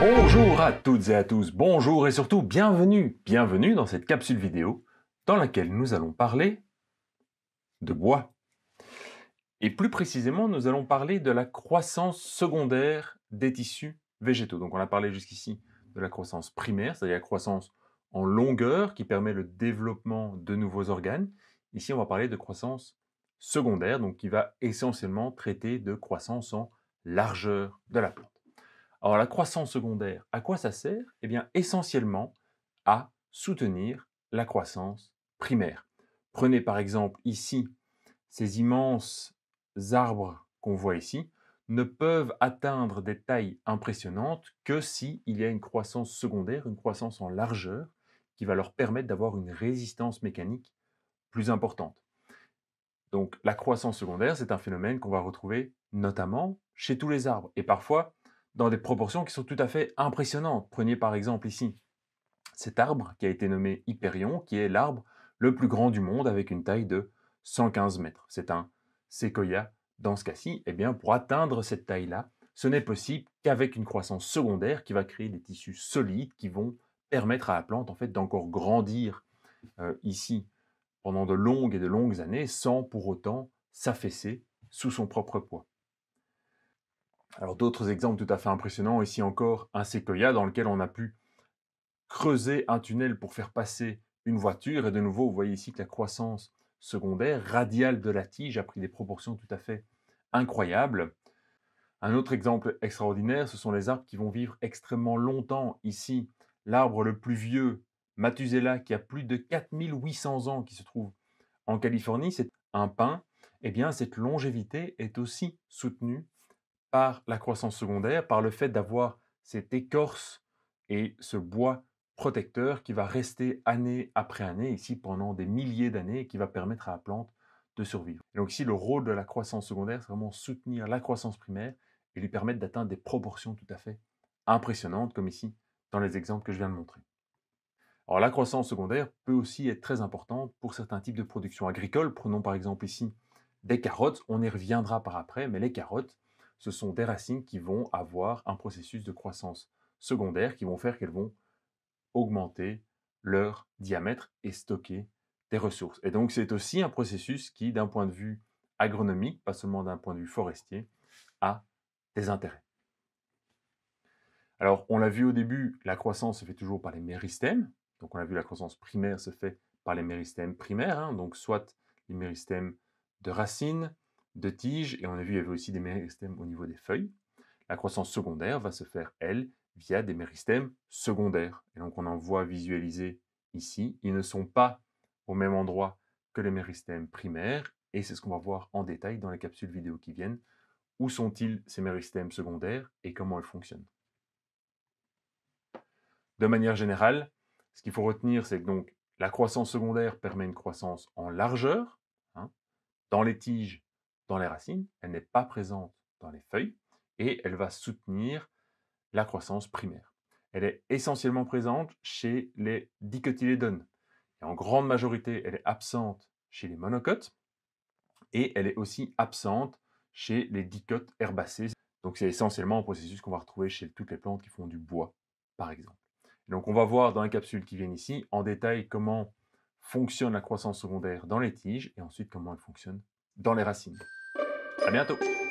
Bonjour à toutes et à tous, bonjour et surtout bienvenue, bienvenue dans cette capsule vidéo dans laquelle nous allons parler de bois. Et plus précisément, nous allons parler de la croissance secondaire des tissus végétaux. Donc on a parlé jusqu'ici de la croissance primaire, c'est-à-dire la croissance en longueur qui permet le développement de nouveaux organes. Ici, on va parler de croissance secondaire, donc qui va essentiellement traiter de croissance en largeur de la plante. Alors la croissance secondaire, à quoi ça sert Eh bien essentiellement à soutenir la croissance primaire. Prenez par exemple ici ces immenses arbres qu'on voit ici ne peuvent atteindre des tailles impressionnantes que s'il y a une croissance secondaire, une croissance en largeur, qui va leur permettre d'avoir une résistance mécanique plus importante. Donc la croissance secondaire, c'est un phénomène qu'on va retrouver notamment chez tous les arbres. Et parfois, dans des proportions qui sont tout à fait impressionnantes. Prenez par exemple ici cet arbre qui a été nommé Hyperion, qui est l'arbre le plus grand du monde avec une taille de 115 mètres. C'est un séquoia dans ce cas-ci. Eh bien, pour atteindre cette taille-là, ce n'est possible qu'avec une croissance secondaire qui va créer des tissus solides qui vont permettre à la plante en fait d'encore grandir euh, ici pendant de longues et de longues années sans pour autant s'affaisser sous son propre poids. Alors d'autres exemples tout à fait impressionnants, ici encore un séquoia dans lequel on a pu creuser un tunnel pour faire passer une voiture. Et de nouveau, vous voyez ici que la croissance secondaire radiale de la tige a pris des proportions tout à fait incroyables. Un autre exemple extraordinaire, ce sont les arbres qui vont vivre extrêmement longtemps. Ici, l'arbre le plus vieux, Matusella, qui a plus de 4800 ans, qui se trouve en Californie, c'est un pin. Eh bien, cette longévité est aussi soutenue par la croissance secondaire, par le fait d'avoir cette écorce et ce bois protecteur qui va rester année après année, ici pendant des milliers d'années, et qui va permettre à la plante de survivre. donc ici, le rôle de la croissance secondaire, c'est vraiment soutenir la croissance primaire et lui permettre d'atteindre des proportions tout à fait impressionnantes, comme ici dans les exemples que je viens de montrer. Alors la croissance secondaire peut aussi être très importante pour certains types de production agricole. Prenons par exemple ici des carottes, on y reviendra par après, mais les carottes, ce sont des racines qui vont avoir un processus de croissance secondaire qui vont faire qu'elles vont augmenter leur diamètre et stocker des ressources. Et donc c'est aussi un processus qui, d'un point de vue agronomique, pas seulement d'un point de vue forestier, a des intérêts. Alors on l'a vu au début, la croissance se fait toujours par les méristèmes. Donc on a vu la croissance primaire se fait par les méristèmes primaires, hein, donc soit les méristèmes de racines, de tiges, et on a vu, qu'il y avait aussi des méristèmes au niveau des feuilles. La croissance secondaire va se faire, elle, via des méristèmes secondaires. Et donc on en voit visualiser ici. Ils ne sont pas au même endroit que les méristèmes primaires, et c'est ce qu'on va voir en détail dans les capsules vidéo qui viennent. Où sont-ils ces méristèmes secondaires et comment ils fonctionnent De manière générale, ce qu'il faut retenir, c'est que donc la croissance secondaire permet une croissance en largeur. Hein. Dans les tiges, dans les racines, elle n'est pas présente dans les feuilles et elle va soutenir la croissance primaire. Elle est essentiellement présente chez les dicotylédones. Et en grande majorité, elle est absente chez les monocotes et elle est aussi absente chez les dicotes herbacées. Donc c'est essentiellement un processus qu'on va retrouver chez toutes les plantes qui font du bois, par exemple. Donc on va voir dans les capsules qui viennent ici en détail comment fonctionne la croissance secondaire dans les tiges et ensuite comment elle fonctionne dans les racines. A bientôt